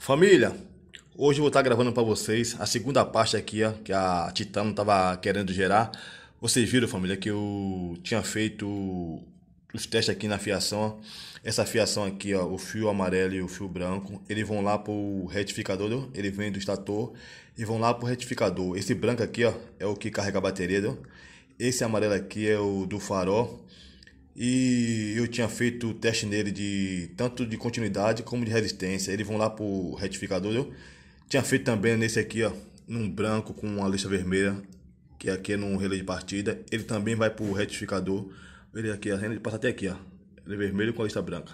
Família, hoje eu vou estar gravando para vocês a segunda parte aqui, ó, que a Titano estava querendo gerar. Vocês viram, família, que eu tinha feito os testes aqui na fiação. Ó. Essa fiação aqui, ó, o fio amarelo e o fio branco, eles vão lá para o retificador, ele vem do estator e vão lá para o retificador. Esse branco aqui ó, é o que carrega a bateria, viu? esse amarelo aqui é o do farol e eu tinha feito teste nele de tanto de continuidade como de resistência. Eles vão lá pro retificador. Eu tinha feito também nesse aqui, ó, num branco com uma lista vermelha, que aqui é no relé de partida. Ele também vai pro retificador. Ele aqui, ele passa até aqui, ó. Ele é vermelho com a lista branca.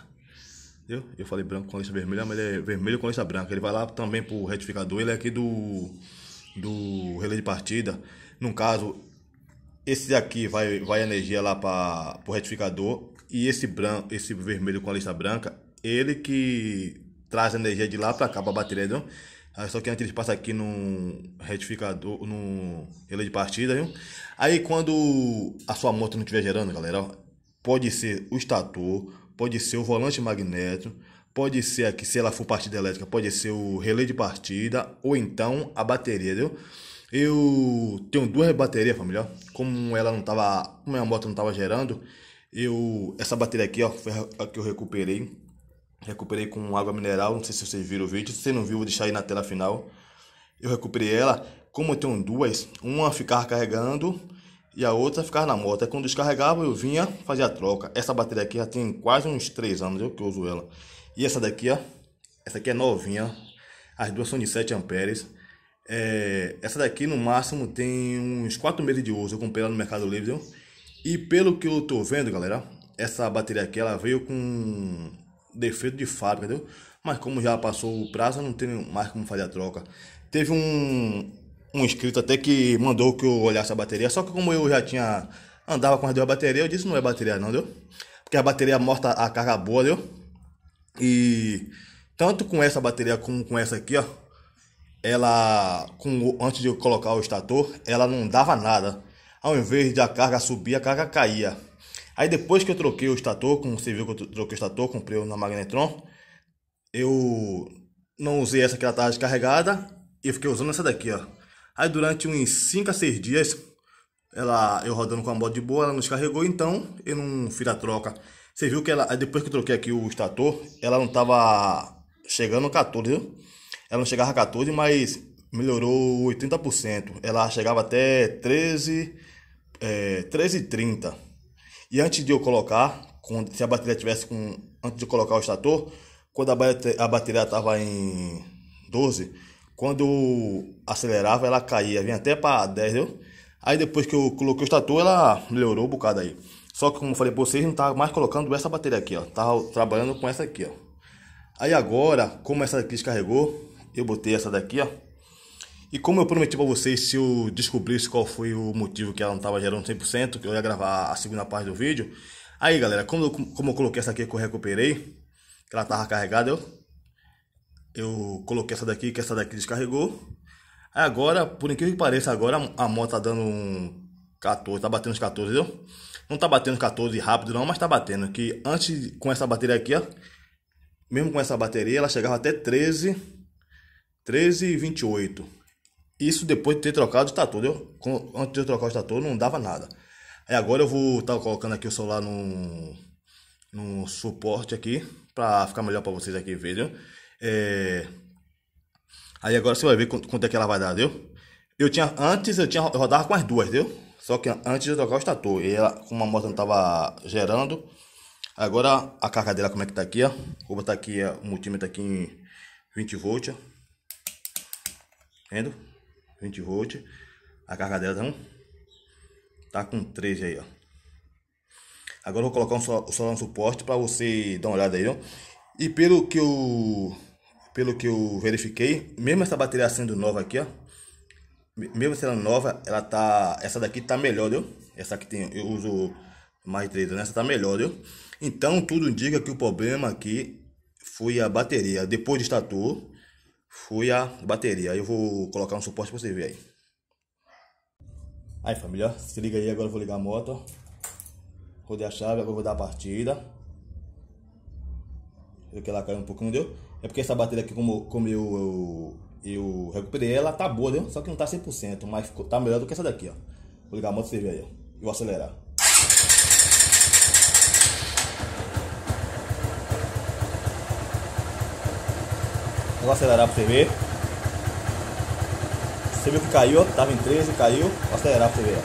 Entendeu? Eu falei branco com a lista vermelha, mas ele é vermelho com a lista branca. Ele vai lá também pro retificador. Ele é aqui do do relé de partida. No caso, esse daqui vai, vai energia lá para o retificador. E esse branco, esse vermelho com a lista branca, ele que traz energia de lá para cá, para a bateria, viu? só que antes ele passa aqui no retificador, no relé de partida, viu? Aí quando a sua moto não estiver gerando, galera, ó, pode ser o estator, pode ser o volante magnético, pode ser aqui, se ela for partida elétrica, pode ser o relé de partida ou então a bateria, viu? Eu tenho duas baterias, família. Como ela não tava, como minha moto não tava gerando, eu essa bateria aqui, ó, foi a que eu recuperei. Recuperei com água mineral, não sei se vocês viram o vídeo. Se você não viu, vou deixar aí na tela final. Eu recuperei ela. Como eu tenho duas, uma ficava carregando e a outra ficava na moto. Aí quando descarregava, eu vinha fazer a troca. Essa bateria aqui já tem quase uns 3 anos eu que uso ela. E essa daqui, ó, essa aqui é novinha. As duas são de 7 amperes. É, essa daqui no máximo tem uns 4 meses de uso. Eu comprei ela no Mercado Livre. Viu? E pelo que eu tô vendo, galera, essa bateria aqui ela veio com defeito de fábrica, entendeu? Mas como já passou o prazo, não tem mais como fazer a troca. Teve um, um inscrito até que mandou que eu olhasse a bateria. Só que como eu já tinha andava com as duas baterias, eu disse não é bateria não, deu? Porque a bateria morta a carga boa, deu? E tanto com essa bateria como com essa aqui, ó ela, com, antes de colocar o estator, ela não dava nada. Ao invés de a carga subir, a carga caía. Aí depois que eu troquei o estator, como você viu que eu troquei o estator, comprei na Magnetron, eu não usei essa que ela estava descarregada e fiquei usando essa daqui, ó. Aí durante uns 5 a 6 dias, ela, eu rodando com a moto de boa, ela não descarregou, então eu não fiz a troca. Você viu que ela, depois que eu troquei aqui o estator, ela não estava chegando no 14, viu? ela não chegava a 14, mas melhorou 80%. Ela chegava até 13, é, 13,30. E antes de eu colocar, quando, se a bateria tivesse com. Antes de eu colocar o estator, quando a bateria, a bateria estava em 12, quando acelerava ela caía, vinha até para 10, viu? Aí depois que eu coloquei o estator, ela melhorou um bocado aí. Só que como eu falei pra vocês, não tava tá mais colocando essa bateria aqui, ó. Tava trabalhando com essa aqui, ó. Aí agora, como essa aqui descarregou, eu botei essa daqui, ó. E como eu prometi para vocês, se eu descobrisse qual foi o motivo que ela não estava gerando 100%, que eu ia gravar a segunda parte do vídeo. Aí, galera, como eu, como eu coloquei essa aqui que eu recuperei, que ela tava carregada, eu, eu coloquei essa daqui, que essa daqui descarregou. Aí agora, por incrível que pareça, agora a moto tá dando um 14, tá batendo os 14, entendeu? Não tá batendo 14 rápido não, mas tá batendo. Que antes, com essa bateria aqui, ó, mesmo com essa bateria, ela chegava até 13 13 e 28. Isso depois de ter trocado o estator. antes de eu trocar o estator, não dava nada. Aí agora eu vou estar tá colocando aqui o celular no, no suporte aqui. Pra ficar melhor pra vocês aqui verem. É... Aí agora você vai ver quanto, quanto é que ela vai dar, viu? Eu tinha, antes eu tinha rodava com as duas, viu? Só que antes de eu trocar o estator. E ela, como a moto não tava gerando... Agora a carga dela como é que tá aqui, ó. Vou botar aqui ó, é, o multímetro tá aqui em 20 volts, ó. Vendo? 20 volts. A carga dela tá, tá com 13 aí, ó. Agora eu vou colocar um só, um suporte para você dar uma olhada aí, ó. E pelo que eu pelo que eu verifiquei, mesmo essa bateria sendo nova aqui, ó, mesmo sendo nova, ela tá essa daqui tá melhor, viu? Essa aqui tem eu uso mais três, né? Essa tá melhor, viu? Então tudo indica que o problema aqui foi a bateria. Depois de estator, foi a bateria. Aí eu vou colocar um suporte para você ver aí. Aí família, se liga aí, agora eu vou ligar a moto. Rodei a chave, agora eu vou dar a partida. Viu que ela caiu um pouquinho, não deu? É porque essa bateria aqui, como, como eu, eu, eu recuperei ela, tá boa, deu? Só que não tá 100%, mas tá melhor do que essa daqui, ó. Vou ligar a moto pra você ver aí, ó. E vou acelerar. Vou acelerar pra você ver. Você viu que caiu, Tava em 13, caiu. Vou acelerar pra você ver,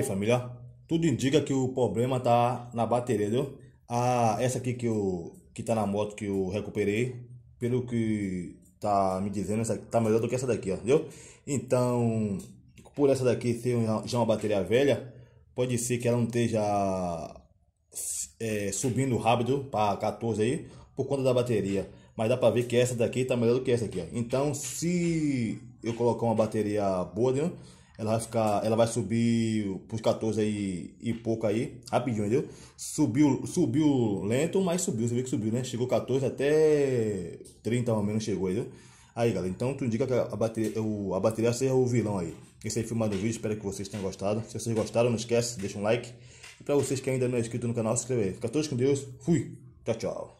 Aí, família, tudo indica que o problema tá na bateria, viu? Ah, essa aqui que, eu, que tá na moto que eu recuperei, pelo que tá me dizendo, essa tá melhor do que essa daqui, ó, viu? Então, por essa daqui ser já uma bateria velha, pode ser que ela não esteja é, subindo rápido para 14 aí, por conta da bateria. Mas dá pra ver que essa daqui tá melhor do que essa aqui, ó. Então, se eu colocar uma bateria boa, viu? ela vai ficar, ela vai subir pros 14 aí e pouco aí, rapidinho, entendeu? Subiu, subiu lento, mas subiu, você viu que subiu, né? Chegou 14 até 30 ao menos chegou, entendeu? Aí, galera, então tu indica que a bateria, o, a bateria seja o vilão aí. Esse aí foi mais do vídeo, espero que vocês tenham gostado. Se vocês gostaram, não esquece, deixa um like. E pra vocês que ainda não é inscrito no canal, se inscreve aí. Fica todos com Deus, fui, tchau, tchau.